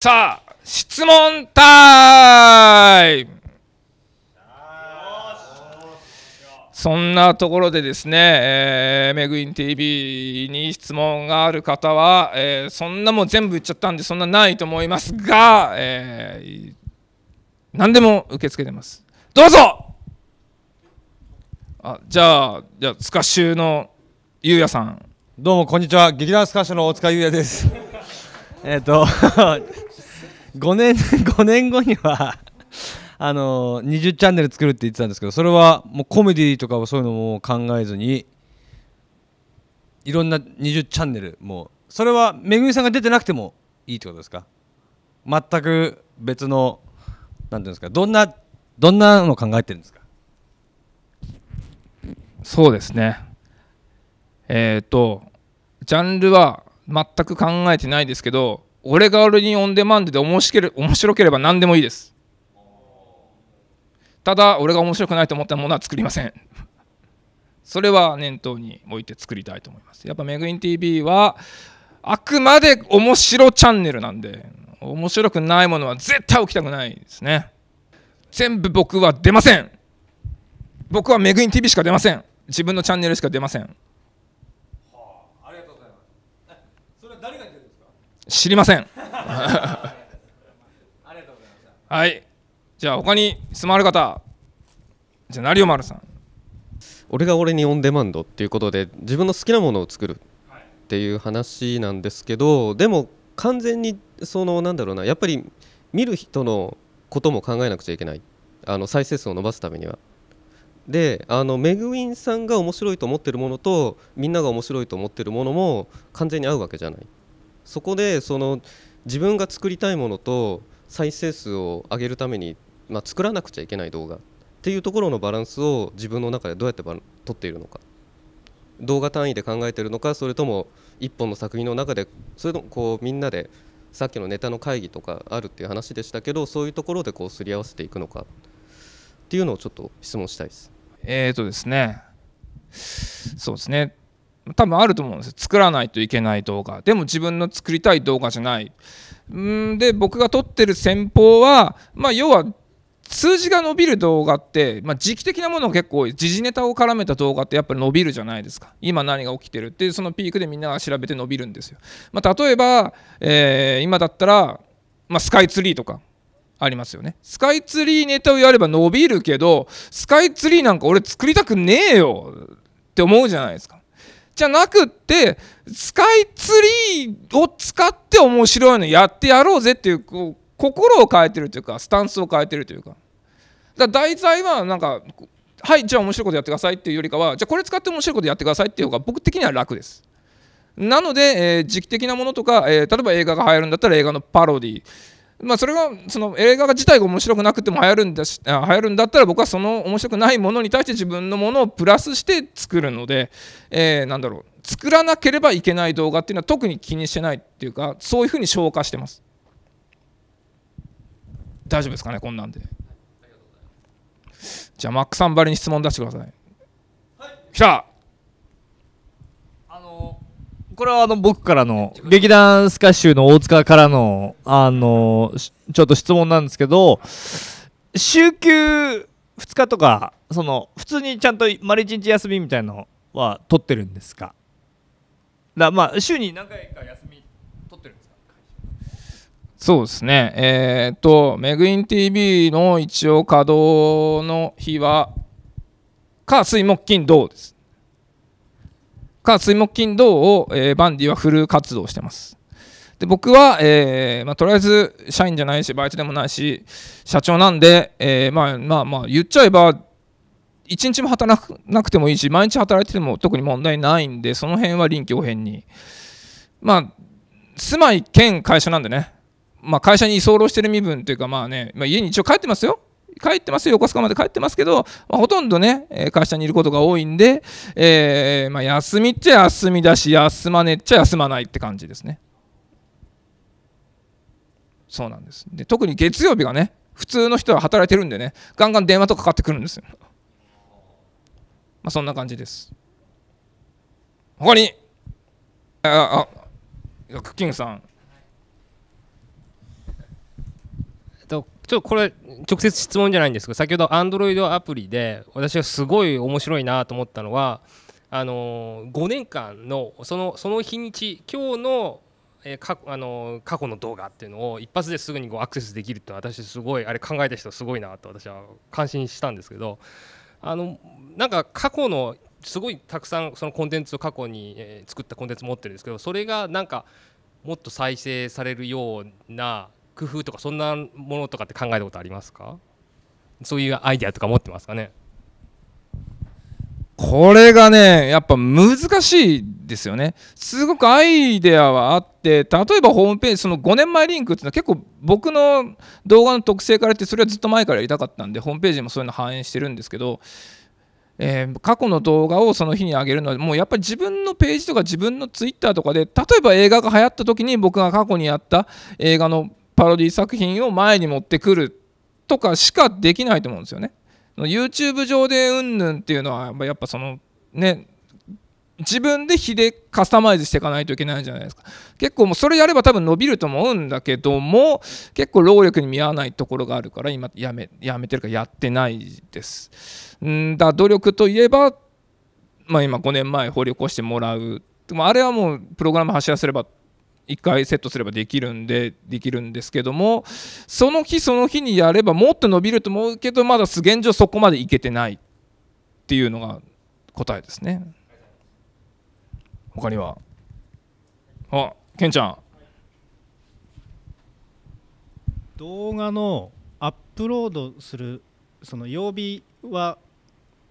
さあ、質問タイムそんなところでですね、えー、メグイン TV に質問がある方は、えー、そんなもう全部言っちゃったんで、そんなないと思いますが、えー、何でも受け付けてます。どうぞあじゃあ、じゃあ、スカッシュのゆうやさん。どうも、こんにちは。劇団スカッシュの大塚ゆうやです。えっ、ー、と5年5年後には あの20チャンネル作るって言ってたんですけどそれはもうコメディとかそういうのも考えずにいろんな20チャンネルもそれはめぐみさんが出てなくてもいいってことですか全く別の何ていうんですかどんなどんなの考えてるんですかそうですねえっ、ー、とジャンルは全く考えてないですけど俺が俺にオンデマンドで面白け面白ければ何でもいいですただ俺が面白くないと思ったものは作りませんそれは念頭に置いて作りたいと思いますやっぱメグイン TV はあくまで面白チャンネルなんで面白くないものは絶対起きたくないですね全部僕は出ません僕はメグイン TV しか出ません自分のチャンネルしか出ません知りませんはいじゃあ他に質問ある方じゃあオ尾丸さん俺が俺にオンデマンドっていうことで自分の好きなものを作るっていう話なんですけどでも完全にそのなんだろうなやっぱり見る人のことも考えなくちゃいけないあの再生数を伸ばすためには。であのメグウィンさんが面白いと思ってるものとみんなが面白いと思ってるものも完全に合うわけじゃないそこでその自分が作りたいものと再生数を上げるために、まあ、作らなくちゃいけない動画っていうところのバランスを自分の中でどうやって取っているのか動画単位で考えてるのかそれとも1本の作品の中でそれともこうみんなでさっきのネタの会議とかあるっていう話でしたけどそういうところでこうすり合わせていくのかっていうのをちょっと質問したいです。えーとですねそうですね多分あると思うんですよ作らないといけない動画でも自分の作りたい動画じゃないんで僕が撮ってる戦法は、まあ、要は数字が伸びる動画って、まあ、時期的なものが結構多い時事ネタを絡めた動画ってやっぱり伸びるじゃないですか今何が起きてるっていうそのピークでみんなが調べて伸びるんですよ、まあ、例えば、えー、今だったら、まあ、スカイツリーとかありますよねスカイツリーネタをやれば伸びるけどスカイツリーなんか俺作りたくねえよって思うじゃないですかじゃなくって、スカイツリーを使って面白いのやってやろうぜっていう、こう心を変えてるというか、スタンスを変えてるというか。だか題材はなんか、はい、じゃあ面白いことやってくださいっていうよりかは、じゃあこれ使って面白いことやってくださいっていう方が僕的には楽です。なので、えー、時期的なものとか、えー、例えば映画が流行るんだったら映画のパロディー。まあ、それがその映画自体が面白くなくても流行るんだし流行るんだったら僕はその面白くないものに対して自分のものをプラスして作るので、えー、なんだろう作らなければいけない動画っていうのは特に気にしてないっていうかそういうふうに消化してます大丈夫ですかねこんなんでじゃあマックさんばりに質問出してください、はい、来たこれはあの僕からの劇団スカッシュの大塚からのあのちょっと質問なんですけど週休2日とかその普通にちゃんと丸1日休みみたいのは取ってるんですかだまあ週に何回か休み取ってるんですかそうですねえー、っと「メグイン TV」の一応稼働の日は火水木金土です火水木金土を、えー、バンディはフル活動してますで僕は、えーまあ、とりあえず社員じゃないしバイトでもないし社長なんで、えー、まあまあまあ言っちゃえば一日も働かなくてもいいし毎日働いてても特に問題ないんでその辺は臨機応変にまあ住まい兼会社なんでね、まあ、会社に居候してる身分というかまあね、まあ、家に一応帰ってますよ帰ってますよ、横須賀まで帰ってますけど、まあ、ほとんどね、会社にいることが多いんで、えー、まあ、休みっちゃ休みだし、休まねっちゃ休まないって感じですね。そうなんですで特に月曜日がね、普通の人は働いてるんでね、ガンガン電話とかかかってくるんですよ。まあ、そんな感じです。他に、あ、あ、クッキングさん、ちょっとこれ直接質問じゃないんですけど先ほどアンドロイドアプリで私はすごい面白いなと思ったのはあの5年間のそのその日にち今日のえかあの過去の動画っていうのを一発ですぐにこうアクセスできるって私すごいあれ考えた人すごいなと私は感心したんですけどあのなんか過去のすごいたくさんそのコンテンツを過去に、え作ったコンテンツ持ってるんですけどそれがなんかもっと再生されるような工夫とかそんなものとかって考えたことありますかそういうアイデアとか持ってますかねこれがねやっぱ難しいですよねすごくアイデアはあって例えばホームページその5年前リンクっていうのは結構僕の動画の特性から言ってそれはずっと前からやりたかったんでホームページもそういうの反映してるんですけどえー、過去の動画をその日に上げるのはもうやっぱり自分のページとか自分のツイッターとかで例えば映画が流行った時に僕が過去にやった映画のパロディ作品を前に持ってくるとかしかできないと思うんですよね。YouTube 上でうんぬんっていうのはやっぱそのね自分で火でカスタマイズしていかないといけないじゃないですか結構もうそれやれば多分伸びると思うんだけども結構労力に見合わないところがあるから今やめやめてるかやってないですんだ努力といえば、まあ、今5年前掘り起こしてもらうでもあれはもうプログラム走らせれば1回セットすればできるんでできるんですけどもその日その日にやればもっと伸びると思うけどまだ現状そこまでいけてないっていうのが答えですね他にはあケンちゃん動画のアップロードするその曜日は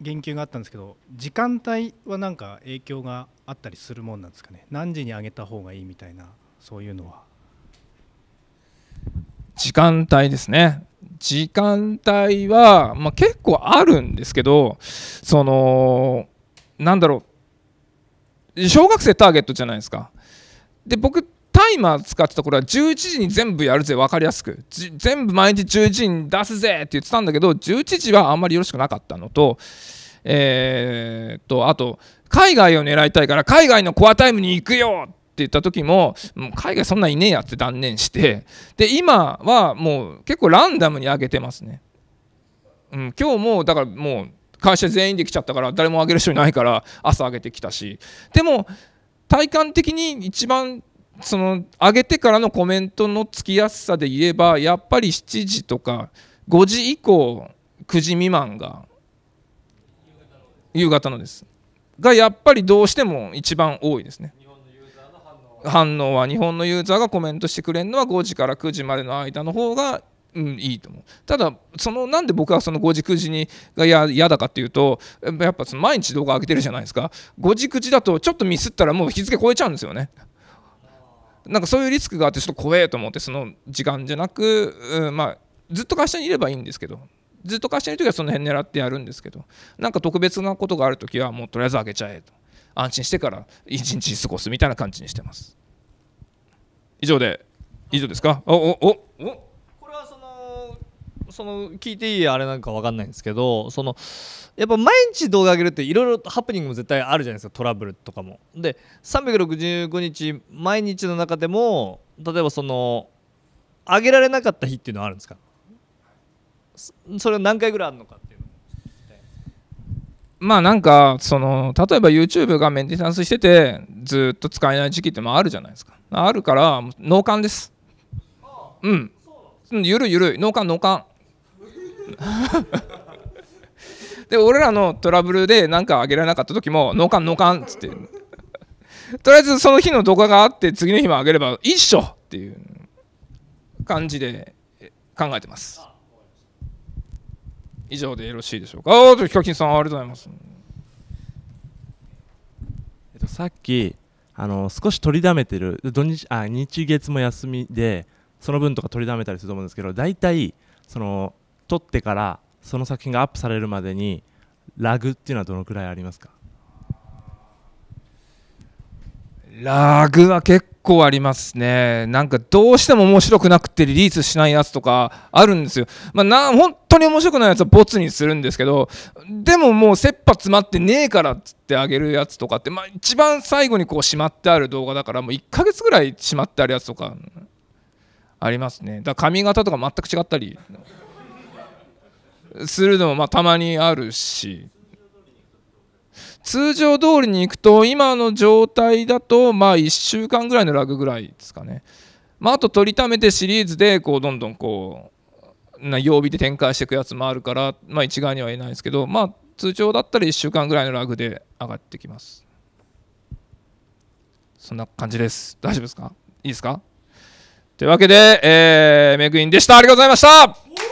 言及があったんですけど時間帯は何か影響があったりするもんなんですかね何時に上げた方がいいみたいなそういうのは時間帯ですね時間帯は、まあ、結構あるんですけどそのなんだろう小学生ターゲットじゃないですかで僕タイマー使ってたこれは11時に全部やるぜ分かりやすく全部毎日11時に出すぜって言ってたんだけど11時はあんまりよろしくなかったのとえー、っとあと海外を狙いたいから海外のコアタイムに行くよっ言った時ももう海外そんないねえやって断念してで今はもう結構ランダムに上げてますね、うん、今日もだからもう会社全員で来ちゃったから誰も上げる人いないから朝上げてきたしでも体感的に一番その上げてからのコメントのつきやすさで言えばやっぱり7時とか5時以降9時未満が夕方のですがやっぱりどうしても一番多いですね。反応は日本のユーザーがコメントしてくれるのは5時から9時までの間の方がうん、いいと思うただそのなんで僕はその5時9時にが嫌だかっていうとやっぱその毎日動画上げてるじゃないですか5時9時だとちょっとミスったらもう日付超えちゃうんですよねなんかそういうリスクがあってちょっと怖えと思ってその時間じゃなく、うん、まあ、ずっと会社にいればいいんですけどずっと会社にいる時はその辺狙ってやるんですけどなんか特別なことがある時はもうとりあえず上げちゃえと。安心してから一日過ごすみたいな感じにしてます。以上で以上ですかおおおおこれはそのその聞いていいあれなんかわかんないんですけどそのやっぱ毎日動画上げるっていろいろハプニングも絶対あるじゃないですかトラブルとかも。で365日毎日の中でも例えばその上げられなかった日っていうのはあるんですかそれは何回ぐらいあるのかってまあなんかその例えば YouTube がメンテナンスしててずっと使えない時期ってもあるじゃないですかあるから脳幹ですうんゆるゆるい脳幹脳幹 で俺らのトラブルで何かあげられなかった時も脳幹脳幹っつってとりあえずその日の動画があって次の日もあげれば一緒っていう感じで考えてます以上でよろしいでしょうかああヒカキンさんありがとうございます、えっと、さっきあの少し取りだめてる土日あ日月も休みでその分とか取りだめたりすると思うんですけど大体その撮ってからその作品がアップされるまでにラグっていうのはどのくらいありますかラグは結構ありますね。なんかどうしても面白くなくてリリースしないやつとかあるんですよ。まあ、な本当に面白くないやつはボツにするんですけど、でももう切羽詰まってねえからっつってあげるやつとかって、まあ、一番最後にこうしまってある動画だからもう1ヶ月ぐらいしまってあるやつとかありますね。だから髪型とか全く違ったりするのもまあたまにあるし。通常通りに行くと今の状態だとまあ1週間ぐらいのラグぐらいですかね、まあ、あと取りためてシリーズでこうどんどんこうな曜日で展開していくやつもあるから、まあ、一概には言えないですけど、まあ、通常だったら1週間ぐらいのラグで上がってきますそんな感じです大丈夫ですかいいですかというわけで、えー、メグインでしたありがとうございました